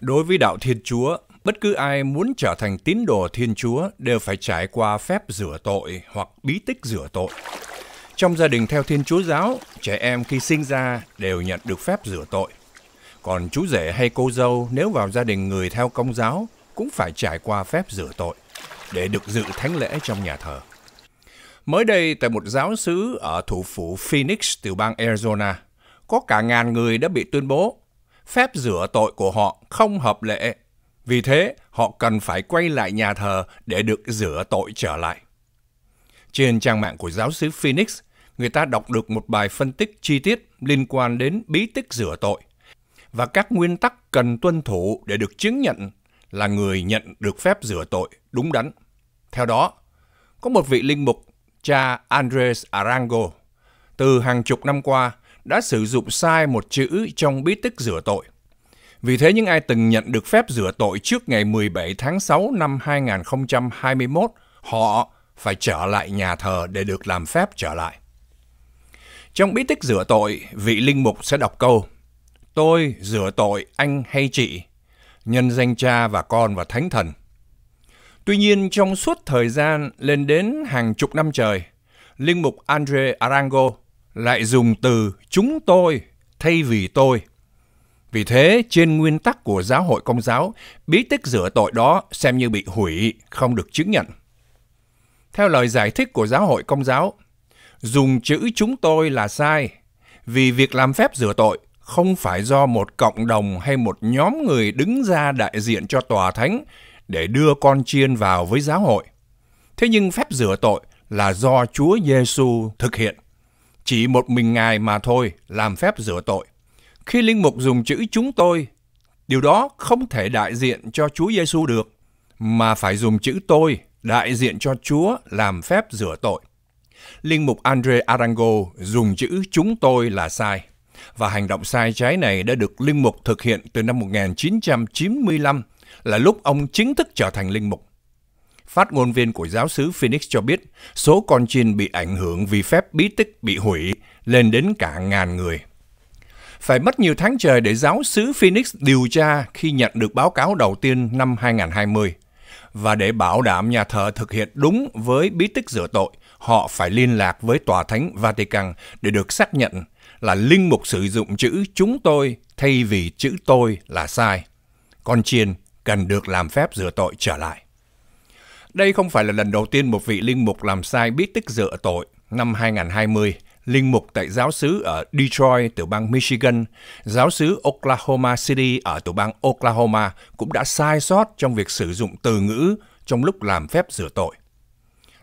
Đối với đạo Thiên Chúa, bất cứ ai muốn trở thành tín đồ Thiên Chúa đều phải trải qua phép rửa tội hoặc bí tích rửa tội. Trong gia đình theo Thiên Chúa giáo, trẻ em khi sinh ra đều nhận được phép rửa tội. Còn chú rể hay cô dâu nếu vào gia đình người theo công giáo cũng phải trải qua phép rửa tội để được dự thánh lễ trong nhà thờ. Mới đây, tại một giáo xứ ở thủ phủ Phoenix từ bang Arizona, có cả ngàn người đã bị tuyên bố phép rửa tội của họ không hợp lệ. Vì thế, họ cần phải quay lại nhà thờ để được rửa tội trở lại. Trên trang mạng của giáo sứ Phoenix, người ta đọc được một bài phân tích chi tiết liên quan đến bí tích rửa tội và các nguyên tắc cần tuân thủ để được chứng nhận là người nhận được phép rửa tội đúng đắn. Theo đó, có một vị linh mục, cha Andres Arango, từ hàng chục năm qua đã sử dụng sai một chữ trong bí tích rửa tội. Vì thế những ai từng nhận được phép rửa tội trước ngày 17 tháng 6 năm 2021, họ phải trở lại nhà thờ để được làm phép trở lại. Trong bí tích rửa tội, vị linh mục sẽ đọc câu Tôi rửa tội anh hay chị, nhân danh cha và con và thánh thần. Tuy nhiên trong suốt thời gian lên đến hàng chục năm trời, linh mục Andre Arango lại dùng từ chúng tôi thay vì tôi. Vì thế, trên nguyên tắc của giáo hội công giáo, bí tích rửa tội đó xem như bị hủy, không được chứng nhận. Theo lời giải thích của giáo hội công giáo, dùng chữ chúng tôi là sai, vì việc làm phép rửa tội không phải do một cộng đồng hay một nhóm người đứng ra đại diện cho tòa thánh để đưa con chiên vào với giáo hội. Thế nhưng phép rửa tội là do Chúa Giêsu thực hiện. Chỉ một mình Ngài mà thôi làm phép rửa tội. Khi Linh Mục dùng chữ chúng tôi, điều đó không thể đại diện cho Chúa Giêsu được, mà phải dùng chữ tôi đại diện cho Chúa làm phép rửa tội. Linh Mục Andre Arango dùng chữ chúng tôi là sai và hành động sai trái này đã được Linh Mục thực hiện từ năm 1995 là lúc ông chính thức trở thành Linh Mục. Phát ngôn viên của giáo sứ Phoenix cho biết số con chiên bị ảnh hưởng vì phép bí tích bị hủy lên đến cả ngàn người. Phải mất nhiều tháng trời để giáo sứ Phoenix điều tra khi nhận được báo cáo đầu tiên năm 2020. Và để bảo đảm nhà thờ thực hiện đúng với bí tích rửa tội, họ phải liên lạc với Tòa Thánh Vatican để được xác nhận là linh mục sử dụng chữ chúng tôi thay vì chữ tôi là sai. Con chiên cần được làm phép rửa tội trở lại. Đây không phải là lần đầu tiên một vị linh mục làm sai bí tích dựa tội. Năm 2020, linh mục tại giáo xứ ở Detroit, tiểu bang Michigan, giáo xứ Oklahoma City ở tiểu bang Oklahoma cũng đã sai sót trong việc sử dụng từ ngữ trong lúc làm phép rửa tội.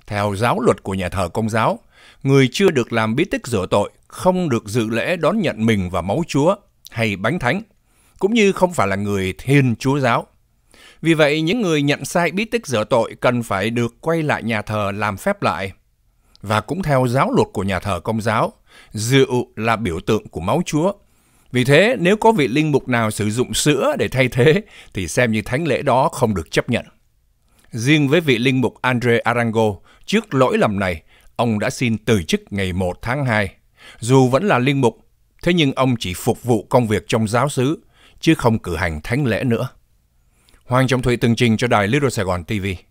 Theo giáo luật của nhà thờ công giáo, người chưa được làm bí tích rửa tội không được dự lễ đón nhận mình và máu Chúa hay bánh thánh, cũng như không phải là người thiên Chúa giáo. Vì vậy, những người nhận sai bí tích rửa tội cần phải được quay lại nhà thờ làm phép lại. Và cũng theo giáo luật của nhà thờ công giáo, rượu là biểu tượng của máu Chúa. Vì thế, nếu có vị linh mục nào sử dụng sữa để thay thế, thì xem như thánh lễ đó không được chấp nhận. Riêng với vị linh mục Andre Arango, trước lỗi lầm này, ông đã xin từ chức ngày 1 tháng 2. Dù vẫn là linh mục, thế nhưng ông chỉ phục vụ công việc trong giáo xứ, chứ không cử hành thánh lễ nữa. Hoàng Trọng Thụy từng trình cho đài Little Sài Gòn TV.